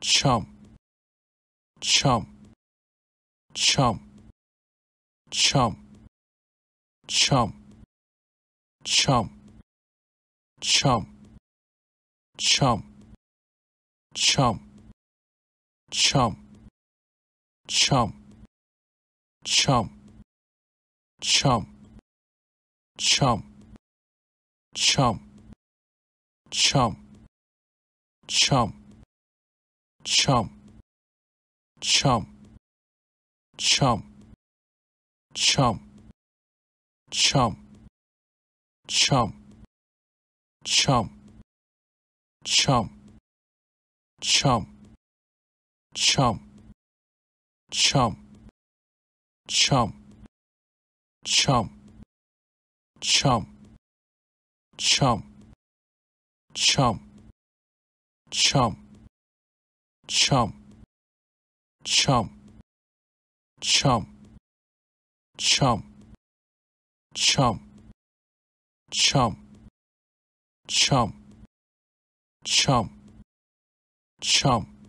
chump chump chump chump chump chump chump chump chump chump chump chump chump chump chump chump chump chump chump chump chump chump chump chump chump chump chump chump chump chump chump chump chump chump chump, chump, chump, chump, chump, chump, chump, chump, chump.